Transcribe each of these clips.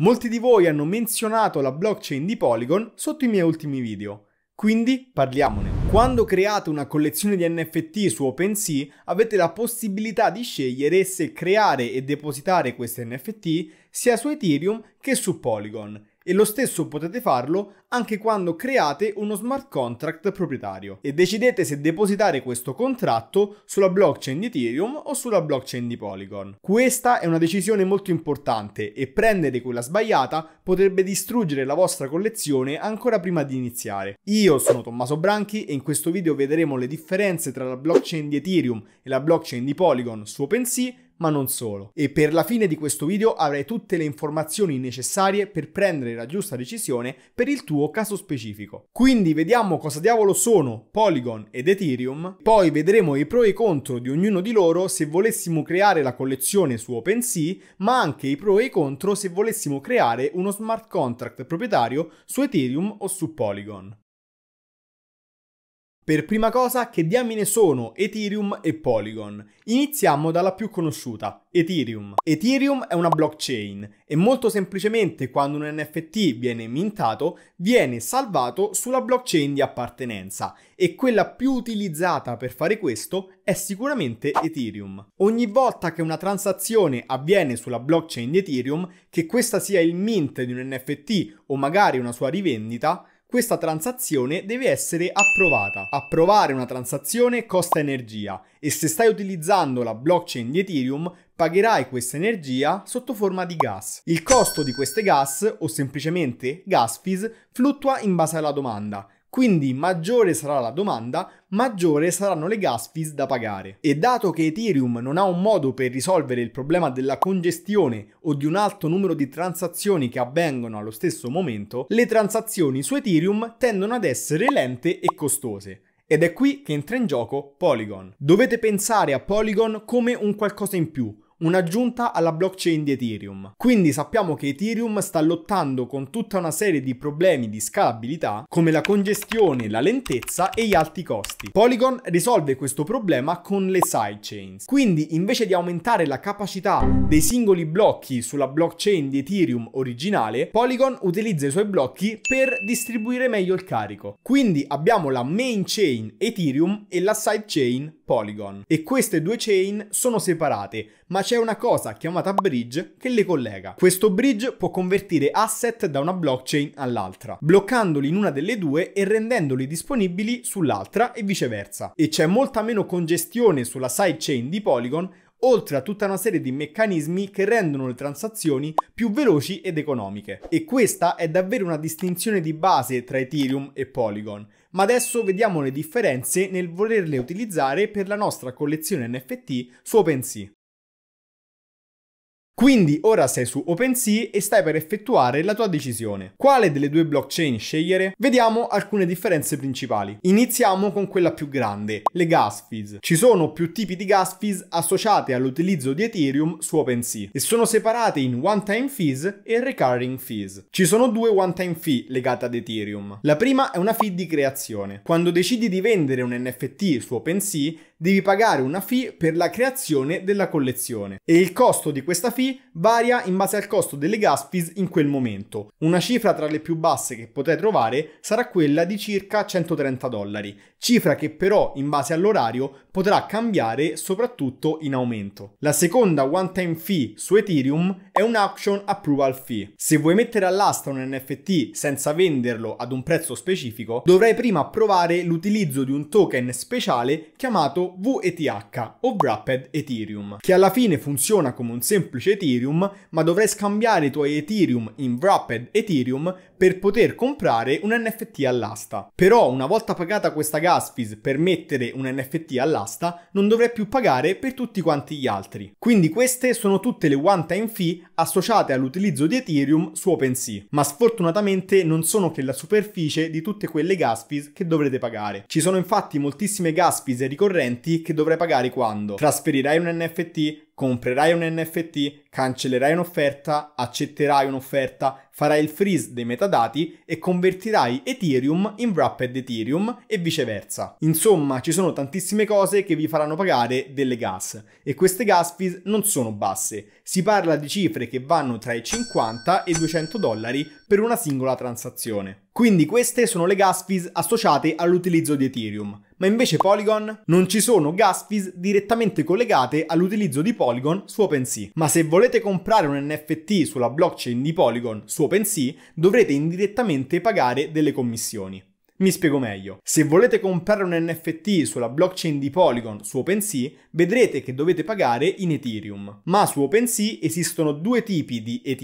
Molti di voi hanno menzionato la blockchain di Polygon sotto i miei ultimi video, quindi parliamone. Quando create una collezione di NFT su OpenSea avete la possibilità di scegliere se creare e depositare questi NFT sia su Ethereum che su Polygon e lo stesso potete farlo anche quando create uno smart contract proprietario e decidete se depositare questo contratto sulla blockchain di Ethereum o sulla blockchain di Polygon. Questa è una decisione molto importante e prendere quella sbagliata potrebbe distruggere la vostra collezione ancora prima di iniziare. Io sono Tommaso Branchi e in questo video vedremo le differenze tra la blockchain di Ethereum e la blockchain di Polygon su OpenSea ma non solo. E per la fine di questo video avrai tutte le informazioni necessarie per prendere la giusta decisione per il tuo caso specifico. Quindi vediamo cosa diavolo sono Polygon ed Ethereum, poi vedremo i pro e i contro di ognuno di loro se volessimo creare la collezione su OpenSea, ma anche i pro e i contro se volessimo creare uno smart contract proprietario su Ethereum o su Polygon. Per prima cosa, che diamine sono Ethereum e Polygon? Iniziamo dalla più conosciuta, Ethereum. Ethereum è una blockchain e molto semplicemente quando un NFT viene mintato viene salvato sulla blockchain di appartenenza e quella più utilizzata per fare questo è sicuramente Ethereum. Ogni volta che una transazione avviene sulla blockchain di Ethereum, che questa sia il mint di un NFT o magari una sua rivendita, questa transazione deve essere approvata. Approvare una transazione costa energia e se stai utilizzando la blockchain di Ethereum pagherai questa energia sotto forma di gas. Il costo di queste gas o semplicemente gas fees fluttua in base alla domanda quindi maggiore sarà la domanda, maggiore saranno le gas fees da pagare. E dato che Ethereum non ha un modo per risolvere il problema della congestione o di un alto numero di transazioni che avvengono allo stesso momento, le transazioni su Ethereum tendono ad essere lente e costose. Ed è qui che entra in gioco Polygon. Dovete pensare a Polygon come un qualcosa in più, un'aggiunta alla blockchain di Ethereum. Quindi sappiamo che Ethereum sta lottando con tutta una serie di problemi di scalabilità come la congestione, la lentezza e gli alti costi. Polygon risolve questo problema con le sidechains. Quindi invece di aumentare la capacità dei singoli blocchi sulla blockchain di Ethereum originale, Polygon utilizza i suoi blocchi per distribuire meglio il carico. Quindi abbiamo la main chain Ethereum e la sidechain Polygon. E queste due chain sono separate, ma c'è una cosa chiamata bridge che le collega. Questo bridge può convertire asset da una blockchain all'altra, bloccandoli in una delle due e rendendoli disponibili sull'altra e viceversa. E c'è molta meno congestione sulla sidechain di Polygon oltre a tutta una serie di meccanismi che rendono le transazioni più veloci ed economiche. E questa è davvero una distinzione di base tra Ethereum e Polygon, ma adesso vediamo le differenze nel volerle utilizzare per la nostra collezione NFT su OpenSea. Quindi ora sei su OpenSea e stai per effettuare la tua decisione. Quale delle due blockchain scegliere? Vediamo alcune differenze principali. Iniziamo con quella più grande, le gas fees. Ci sono più tipi di gas fees associate all'utilizzo di Ethereum su OpenSea e sono separate in one-time fees e recurring fees. Ci sono due one-time fee legate ad Ethereum. La prima è una fee di creazione. Quando decidi di vendere un NFT su OpenSea, devi pagare una fee per la creazione della collezione e il costo di questa fee varia in base al costo delle gas fees in quel momento. Una cifra tra le più basse che potrai trovare sarà quella di circa 130 dollari, cifra che però in base all'orario potrà cambiare soprattutto in aumento. La seconda one-time fee su Ethereum è un auction approval fee. Se vuoi mettere all'asta un NFT senza venderlo ad un prezzo specifico, dovrai prima provare l'utilizzo di un token speciale chiamato VETH o Wrapped Ethereum, che alla fine funziona come un semplice Ethereum, ma dovrai scambiare i tuoi Ethereum in Wrapped Ethereum per poter comprare un NFT all'asta. Però una volta pagata questa gas fees per mettere un NFT all'asta, non dovrai più pagare per tutti quanti gli altri. Quindi queste sono tutte le one time fee associate all'utilizzo di Ethereum su OpenSea, ma sfortunatamente non sono che la superficie di tutte quelle gas fees che dovrete pagare. Ci sono infatti moltissime gas fees ricorrenti che dovrai pagare quando trasferirai un NFT, comprerai un NFT, cancellerai un'offerta, accetterai un'offerta, farai il freeze dei metadati e convertirai Ethereum in Wrapped Ethereum e viceversa. Insomma, ci sono tantissime cose che vi faranno pagare delle gas e queste gas fees non sono basse. Si parla di cifre che vanno tra i 50 e i 200 dollari per una singola transazione. Quindi queste sono le gas fees associate all'utilizzo di Ethereum, ma invece Polygon non ci sono gas fees direttamente collegate all'utilizzo di Polygon su OpenSea. Ma se volete comprare un NFT sulla blockchain di Polygon su OpenSea dovrete indirettamente pagare delle commissioni. Mi spiego meglio. Se volete comprare un NFT sulla blockchain di Polygon su OpenSea, vedrete che dovete pagare in Ethereum. Ma su OpenSea esistono due tipi di ETH,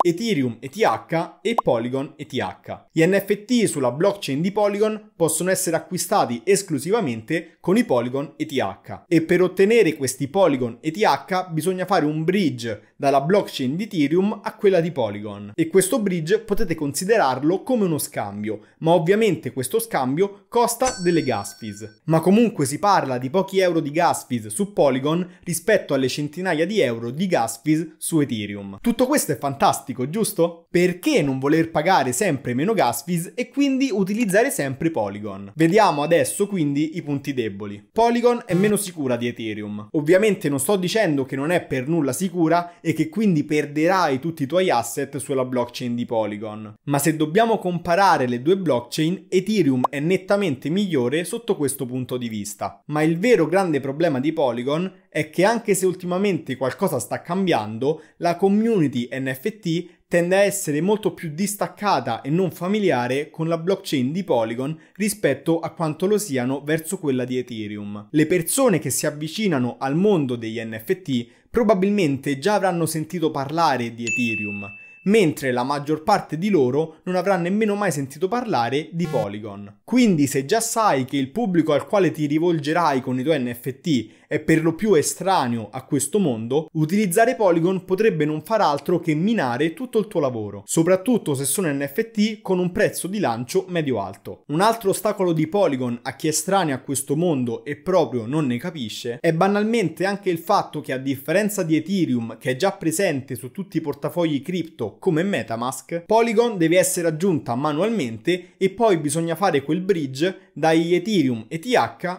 Ethereum ETH e Polygon ETH. Gli NFT sulla blockchain di Polygon possono essere acquistati esclusivamente con i Polygon ETH e per ottenere questi Polygon ETH bisogna fare un bridge dalla blockchain di Ethereum a quella di Polygon e questo bridge potete considerarlo come uno scambio, ma ovviamente Ovviamente questo scambio costa delle gas fees, ma comunque si parla di pochi euro di gas fees su Polygon rispetto alle centinaia di euro di gas fees su Ethereum. Tutto questo è fantastico, giusto? Perché non voler pagare sempre meno gas fees e quindi utilizzare sempre Polygon? Vediamo adesso quindi i punti deboli. Polygon è meno sicura di Ethereum. Ovviamente non sto dicendo che non è per nulla sicura e che quindi perderai tutti i tuoi asset sulla blockchain di Polygon. Ma se dobbiamo comparare le due blockchain, Ethereum è nettamente migliore sotto questo punto di vista. Ma il vero grande problema di Polygon è che anche se ultimamente qualcosa sta cambiando, la community NFT tende a essere molto più distaccata e non familiare con la blockchain di Polygon rispetto a quanto lo siano verso quella di Ethereum. Le persone che si avvicinano al mondo degli NFT probabilmente già avranno sentito parlare di Ethereum mentre la maggior parte di loro non avrà nemmeno mai sentito parlare di Polygon. Quindi se già sai che il pubblico al quale ti rivolgerai con i tuoi NFT è per lo più estraneo a questo mondo, utilizzare Polygon potrebbe non far altro che minare tutto il tuo lavoro, soprattutto se sono NFT con un prezzo di lancio medio-alto. Un altro ostacolo di Polygon a chi è estraneo a questo mondo e proprio non ne capisce è banalmente anche il fatto che a differenza di Ethereum che è già presente su tutti i portafogli cripto come Metamask, Polygon deve essere aggiunta manualmente e poi bisogna fare quel bridge dai Ethereum ETH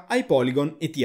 ai Polygon ETH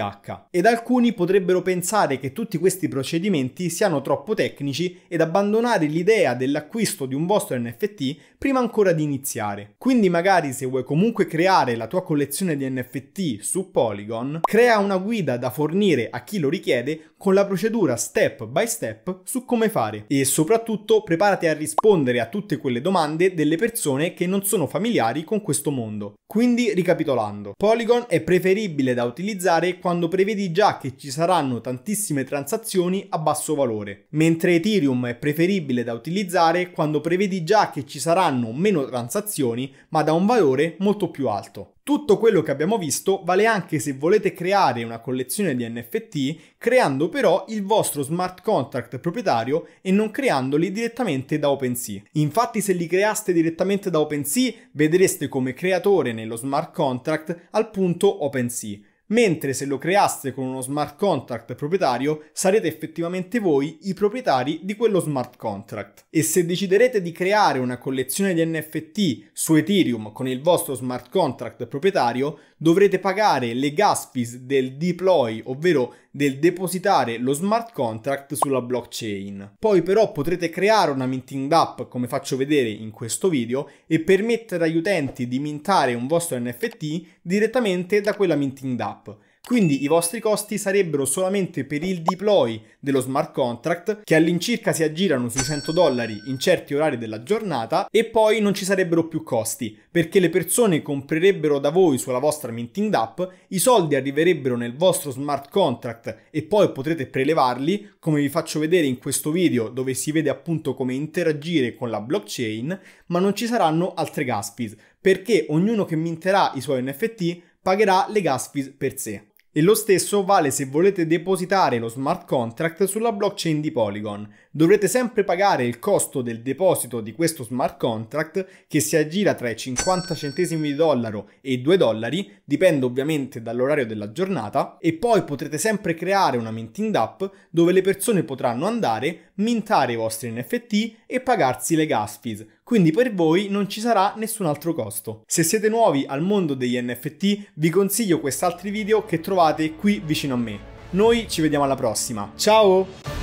ed alcuni alcuni potrebbero pensare che tutti questi procedimenti siano troppo tecnici ed abbandonare l'idea dell'acquisto di un vostro NFT prima ancora di iniziare. Quindi magari se vuoi comunque creare la tua collezione di NFT su Polygon, crea una guida da fornire a chi lo richiede con la procedura step by step su come fare e soprattutto preparati a rispondere a tutte quelle domande delle persone che non sono familiari con questo mondo. Quindi ricapitolando, Polygon è preferibile da utilizzare quando prevedi già che che ci saranno tantissime transazioni a basso valore, mentre Ethereum è preferibile da utilizzare quando prevedi già che ci saranno meno transazioni ma da un valore molto più alto. Tutto quello che abbiamo visto vale anche se volete creare una collezione di NFT creando però il vostro smart contract proprietario e non creandoli direttamente da OpenSea. Infatti se li creaste direttamente da OpenSea vedreste come creatore nello smart contract al punto OpenSea mentre se lo creaste con uno smart contract proprietario sarete effettivamente voi i proprietari di quello smart contract. E se deciderete di creare una collezione di NFT su Ethereum con il vostro smart contract proprietario, dovrete pagare le gas fees del deploy, ovvero del depositare lo smart contract sulla blockchain. Poi però potrete creare una minting app come faccio vedere in questo video e permettere agli utenti di mintare un vostro NFT direttamente da quella minting app app. Quindi i vostri costi sarebbero solamente per il deploy dello smart contract che all'incirca si aggirano sui 100 dollari in certi orari della giornata e poi non ci sarebbero più costi perché le persone comprerebbero da voi sulla vostra minting app, i soldi arriverebbero nel vostro smart contract e poi potrete prelevarli come vi faccio vedere in questo video dove si vede appunto come interagire con la blockchain ma non ci saranno altre gas fees perché ognuno che minterà i suoi NFT pagherà le gas fees per sé. E lo stesso vale se volete depositare lo smart contract sulla blockchain di Polygon. Dovrete sempre pagare il costo del deposito di questo smart contract che si aggira tra i 50 centesimi di dollaro e i 2 dollari, dipende ovviamente dall'orario della giornata, e poi potrete sempre creare una minting app dove le persone potranno andare, mintare i vostri NFT e pagarsi le gas fees, quindi per voi non ci sarà nessun altro costo. Se siete nuovi al mondo degli NFT vi consiglio quest'altri video che trovate qui vicino a me. Noi ci vediamo alla prossima, ciao!